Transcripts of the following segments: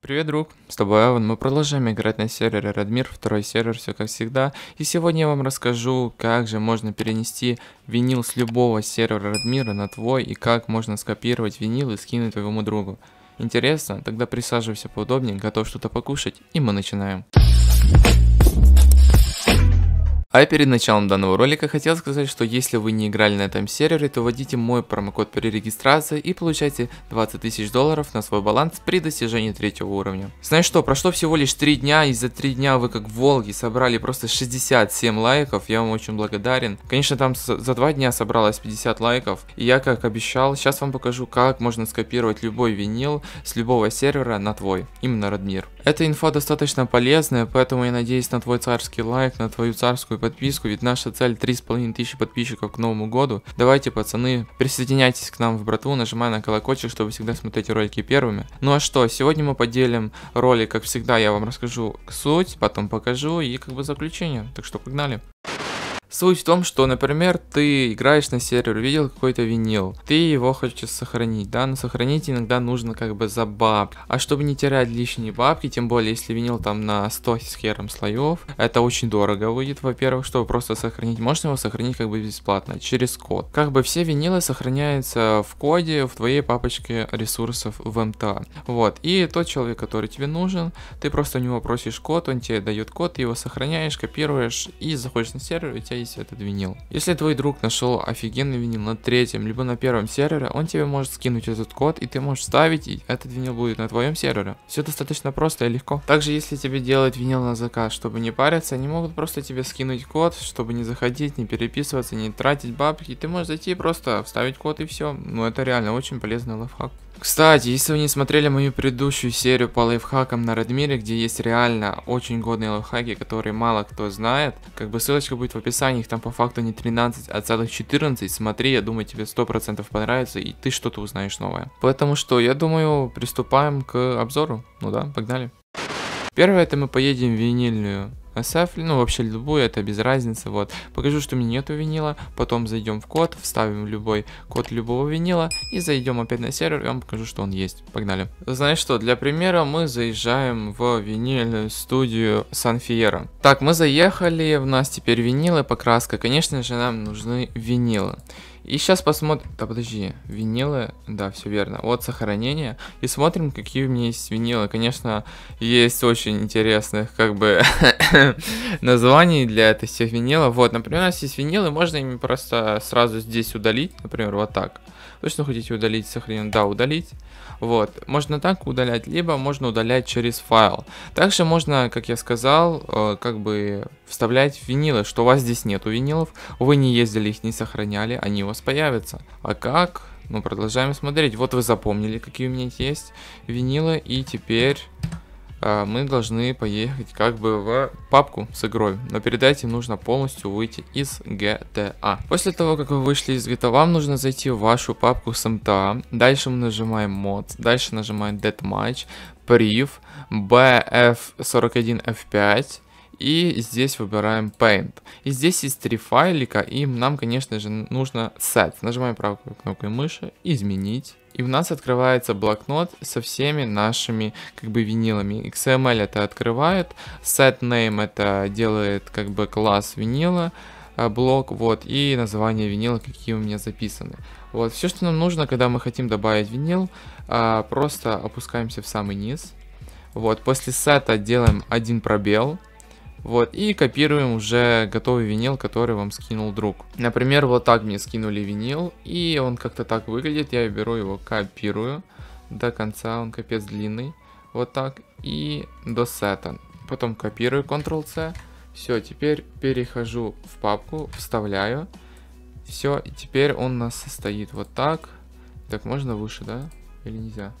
Привет, друг, с тобой Аван. Мы продолжаем играть на сервере Радмир, второй сервер, все как всегда. И сегодня я вам расскажу, как же можно перенести винил с любого сервера Радмира на твой, и как можно скопировать винил и скинуть твоему другу. Интересно? Тогда присаживайся поудобнее, готов что-то покушать, и мы начинаем. А перед началом данного ролика хотел сказать, что если вы не играли на этом сервере, то вводите мой промокод при регистрации и получайте 20 тысяч долларов на свой баланс при достижении третьего уровня. Знаешь что, прошло всего лишь 3 дня, и за 3 дня вы как волги собрали просто 67 лайков, я вам очень благодарен. Конечно, там за 2 дня собралось 50 лайков, и я как обещал, сейчас вам покажу, как можно скопировать любой винил с любого сервера на твой, именно Радмир. Эта инфа достаточно полезная, поэтому я надеюсь на твой царский лайк, на твою царскую подписку, ведь наша цель 3,5 тысячи подписчиков к Новому году. Давайте, пацаны, присоединяйтесь к нам в братву, нажимая на колокольчик, чтобы всегда смотреть ролики первыми. Ну а что, сегодня мы поделим ролик, как всегда, я вам расскажу суть, потом покажу и как бы заключение. Так что погнали. Суть в том, что, например, ты играешь на сервер, видел какой-то винил, ты его хочешь сохранить, да, но сохранить иногда нужно как бы за баб. А чтобы не терять лишние бабки, тем более, если винил там на 100 с хером слоев, это очень дорого выйдет, во-первых, чтобы просто сохранить. Можно его сохранить как бы бесплатно, через код. Как бы все винилы сохраняются в коде, в твоей папочке ресурсов в МТА. Вот, и тот человек, который тебе нужен, ты просто у него просишь код, он тебе дает код, ты его сохраняешь, копируешь и заходишь на сервер, и у тебя стоите этот винил. Если твой друг нашел офигенный винил на третьем, либо на первом сервере, он тебе может скинуть этот код, и ты можешь ставить, и этот винил будет на твоем сервере. Все достаточно просто и легко. Также, если тебе делают винил на заказ, чтобы не париться, они могут просто тебе скинуть код, чтобы не заходить, не переписываться, не тратить бабки. Ты можешь зайти и просто вставить код и все. Ну, это реально очень полезный лайфхак. Кстати, если вы не смотрели мою предыдущую серию по лайфхакам на Радмире, где есть реально очень годные лайфхаки, которые мало кто знает, как бы ссылочка будет в описании описании их там по факту не 13, а целых 14. Смотри, я думаю, тебе 100% понравится, и ты что-то узнаешь новое. Поэтому что, я думаю, приступаем к обзору. Ну да, погнали. Первое, это мы поедем в винильную сафли, ну вообще любую, это без разницы, вот. Покажу, что у меня нету винила, потом зайдем в код, вставим любой код любого винила и зайдем опять на сервер, и вам покажу, что он есть. Погнали. Знаешь что, для примера мы заезжаем в винильную студию Санфиера. Так, мы заехали, у нас теперь винилы, покраска. Конечно же, нам нужны винилы. И сейчас посмотрим... Да, подожди. Винилы. Да, все верно. Вот сохранение. И смотрим, какие у меня есть винилы. Конечно, есть очень интересных, как бы, названий для этих всех винилов. Вот, например, у нас есть винилы. Можно ими просто сразу здесь удалить. Например, вот так. Точно хотите удалить сохранен? Да, удалить. Вот. Можно так удалять, либо можно удалять через файл. Также можно, как я сказал, э, как бы вставлять винилы, что у вас здесь нету винилов, вы не ездили, их не сохраняли, они у вас появятся. А как? Ну, продолжаем смотреть. Вот вы запомнили, какие у меня есть винилы, и теперь а, мы должны поехать как бы в папку с игрой, но перед этим нужно полностью выйти из GTA. А. После того, как вы вышли из GTA, вам нужно зайти в вашу папку с MTA, а. дальше мы нажимаем Mods, дальше нажимаем Deathmatch, Priv, BF41F5, и здесь выбираем Paint. И здесь есть три файлика, и нам, конечно же, нужно set. Нажимаем правой кнопкой мыши, изменить. И у нас открывается блокнот со всеми нашими как бы винилами. XML это открывает, set name это делает как бы класс винила, э, блок, вот, и название винила, какие у меня записаны. Вот, все, что нам нужно, когда мы хотим добавить винил, э, просто опускаемся в самый низ. Вот, после сета делаем один пробел, вот, и копируем уже готовый винил, который вам скинул друг. Например, вот так мне скинули винил, и он как-то так выглядит. Я беру его, копирую до конца, он капец длинный. Вот так, и до сета. Потом копирую, Ctrl-C. Все, теперь перехожу в папку, вставляю. Все, и теперь он у нас состоит вот так. Так, можно выше, да? Или нельзя?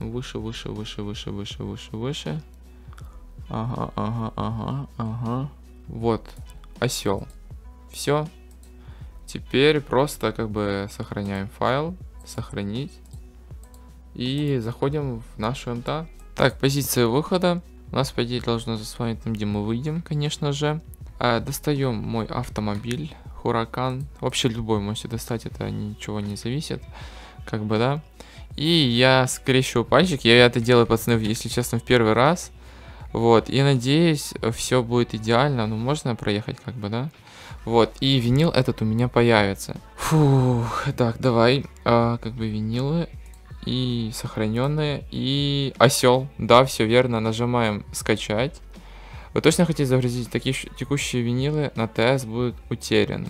Выше, выше, выше, выше, выше, выше, выше. Ага, ага, ага, ага. Вот, осел. Все. Теперь просто как бы сохраняем файл, сохранить. И заходим в нашу МТА. Так, позиция выхода. У нас, по идее, должно заспавнить там, где мы выйдем, конечно же. А, достаем мой автомобиль, Хуракан. Вообще любой можете достать, это ничего не зависит. Как бы, да. И я скрещиваю пальчик. Я это делаю, пацаны, если честно, в первый раз. Вот, и надеюсь, все будет идеально. Ну, можно проехать как бы, да? Вот, и винил этот у меня появится. Фух, так, давай. А, как бы винилы и сохраненные, и осел. Да, все верно, нажимаем скачать. Вы точно хотите загрузить? Такие текущие винилы на ТС будут утеряны.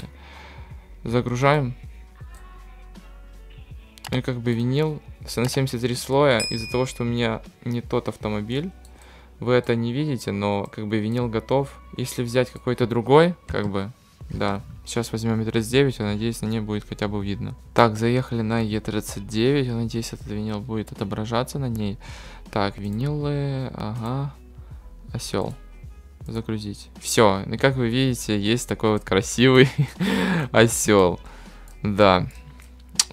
Загружаем. И как бы винил на 73 слоя из-за того, что у меня не тот автомобиль вы это не видите, но как бы винил готов. Если взять какой-то другой, как бы, да, сейчас возьмем E39, я надеюсь, на ней будет хотя бы видно. Так, заехали на E39, я надеюсь, этот винил будет отображаться на ней. Так, винилы, ага, осел загрузить. Все, и как вы видите, есть такой вот красивый осел. Да,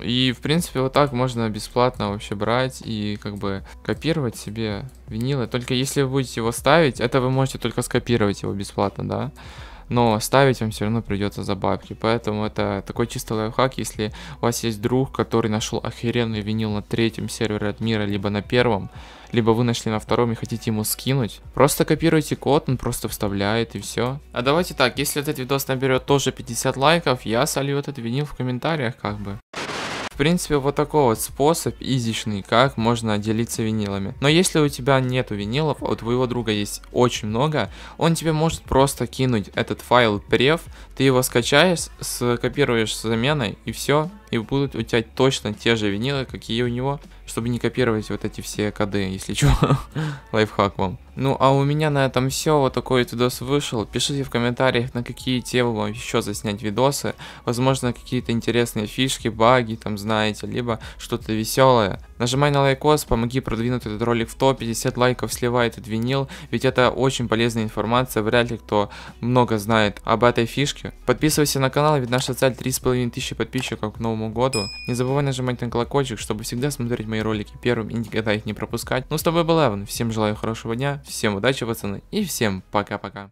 и, в принципе, вот так можно бесплатно вообще брать и как бы копировать себе винилы. Только если вы будете его ставить, это вы можете только скопировать его бесплатно, да? но ставить вам все равно придется за бабки. Поэтому это такой чисто лайфхак, если у вас есть друг, который нашел охеренный винил на третьем сервере от мира, либо на первом, либо вы нашли на втором и хотите ему скинуть, просто копируйте код, он просто вставляет и все. А давайте так, если этот видос наберет тоже 50 лайков, я солью этот винил в комментариях как бы. В принципе, вот такой вот способ изичный, как можно делиться винилами. Но если у тебя нету винилов, а у твоего друга есть очень много, он тебе может просто кинуть этот файл прев, ты его скачаешь, скопируешь с заменой и все, и будут у тебя точно те же винилы, какие у него чтобы не копировать вот эти все коды, если чего. Лайфхак вам. Ну, а у меня на этом все. Вот такой видос вышел. Пишите в комментариях, на какие темы вам еще заснять видосы. Возможно, какие-то интересные фишки, баги, там, знаете, либо что-то веселое. Нажимай на лайкос, помоги продвинуть этот ролик в топ, 50 лайков слева этот винил, ведь это очень полезная информация, вряд ли кто много знает об этой фишке. Подписывайся на канал, ведь наша цель 3,5 тысячи подписчиков к новому году. Не забывай нажимать на колокольчик, чтобы всегда смотреть мои ролики первым и никогда их не пропускать. Ну с тобой был Эван, всем желаю хорошего дня, всем удачи пацаны и всем пока-пока.